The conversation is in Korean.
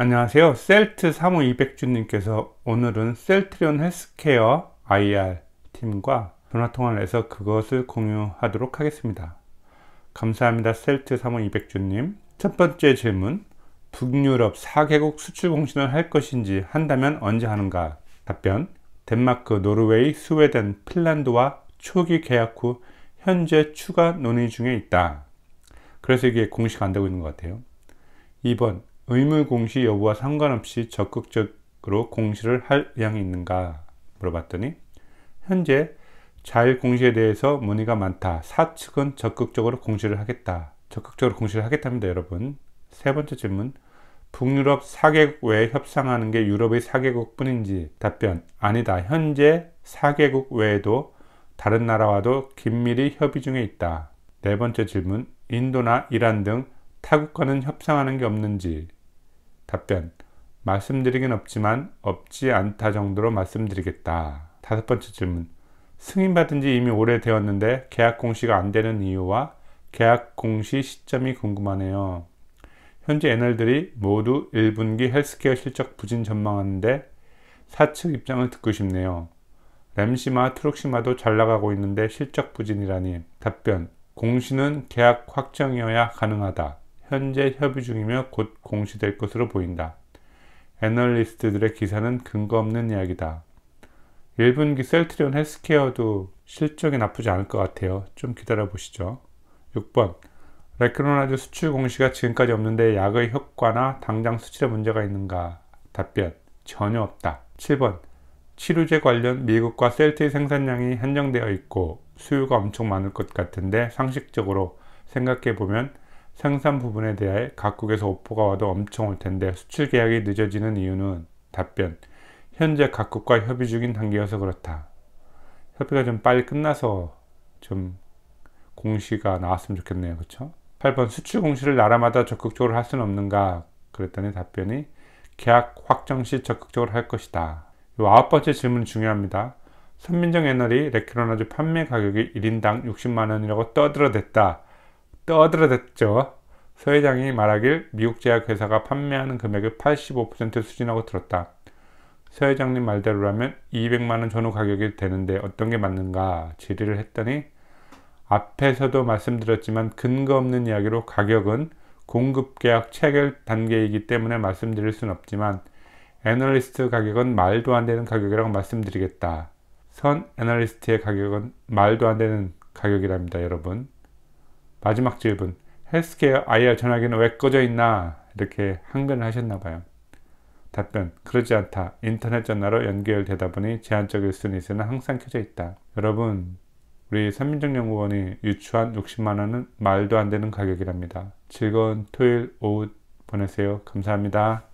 안녕하세요. 셀트 3200주님께서 오늘은 셀트리온 헬스케어 IR 팀과 전화통화를 해서 그것을 공유하도록 하겠습니다. 감사합니다. 셀트 3200주님. 첫 번째 질문. 북유럽 4개국 수출 공신을 할 것인지 한다면 언제 하는가? 답변. 덴마크, 노르웨이, 스웨덴, 핀란드와 초기 계약 후 현재 추가 논의 중에 있다. 그래서 이게 공식 안 되고 있는 것 같아요. 2번 의무 공시 여부와 상관없이 적극적으로 공시를 할 의향이 있는가 물어봤더니 현재 자율 공시에 대해서 문의가 많다. 사측은 적극적으로 공시를 하겠다. 적극적으로 공시를 하겠답니다, 여러분. 세 번째 질문. 북유럽 4개국 외에 협상하는 게 유럽의 4개국 뿐인지 답변. 아니다. 현재 4개국 외에도 다른 나라와도 긴밀히 협의 중에 있다. 네 번째 질문. 인도나 이란 등 타국과는 협상하는 게 없는지 답변. 말씀드리긴 없지만 없지 않다 정도로 말씀드리겠다. 다섯 번째 질문. 승인받은 지 이미 오래되었는데 계약 공시가 안 되는 이유와 계약 공시 시점이 궁금하네요. 현재 NL들이 모두 1분기 헬스케어 실적 부진 전망하는데 사측 입장을 듣고 싶네요. 램시마, 트룩시마도 잘 나가고 있는데 실적 부진이라니. 답변. 공시는 계약 확정이어야 가능하다. 현재 협의 중이며 곧 공시될 것으로 보인다. 애널리스트들의 기사는 근거 없는 이야기다. 1분기 셀트리온 헬스케어도 실적이 나쁘지 않을 것 같아요. 좀 기다려 보시죠. 6번 레크로나즈 수출 공시가 지금까지 없는데 약의 효과나 당장 수치에 문제가 있는가? 답변 전혀 없다. 7번 치료제 관련 미국과 셀트의 생산량이 한정되어 있고 수요가 엄청 많을 것 같은데 상식적으로 생각해 보면 생산 부분에 대해 각국에서 오포가 와도 엄청 올 텐데 수출 계약이 늦어지는 이유는 답변. 현재 각국과 협의 중인 단계여서 그렇다. 협의가 좀 빨리 끝나서 좀 공시가 나왔으면 좋겠네요. 그렇죠? 8번 수출 공시를 나라마다 적극적으로 할 수는 없는가? 그랬더니 답변이 계약 확정 시 적극적으로 할 것이다. 이 아홉 번째 질문 중요합니다. 선민정 에너리 레키로나주 판매 가격이 1인당 60만 원이라고 떠들어댔다. 떠들어댔죠. 서 회장이 말하길 미국 제약회사가 판매하는 금액의 85% 수준하고 들었다. 서 회장님 말대로라면 200만원 전후 가격이 되는데 어떤 게 맞는가 질의를 했더니 앞에서도 말씀드렸지만 근거 없는 이야기로 가격은 공급계약 체결 단계이기 때문에 말씀드릴 수는 없지만 애널리스트 가격은 말도 안 되는 가격이라고 말씀드리겠다. 선 애널리스트의 가격은 말도 안 되는 가격이랍니다, 여러분. 마지막 질문 헬스케어 IR 전화기는 왜 꺼져 있나 이렇게 항변을 하셨나 봐요. 답변 그러지 않다. 인터넷 전화로 연결되다 보니 제한적일 수는 있으나 항상 켜져 있다. 여러분 우리 삼민정 연구원이 유추한 60만 원은 말도 안 되는 가격이랍니다. 즐거운 토요일 오후 보내세요. 감사합니다.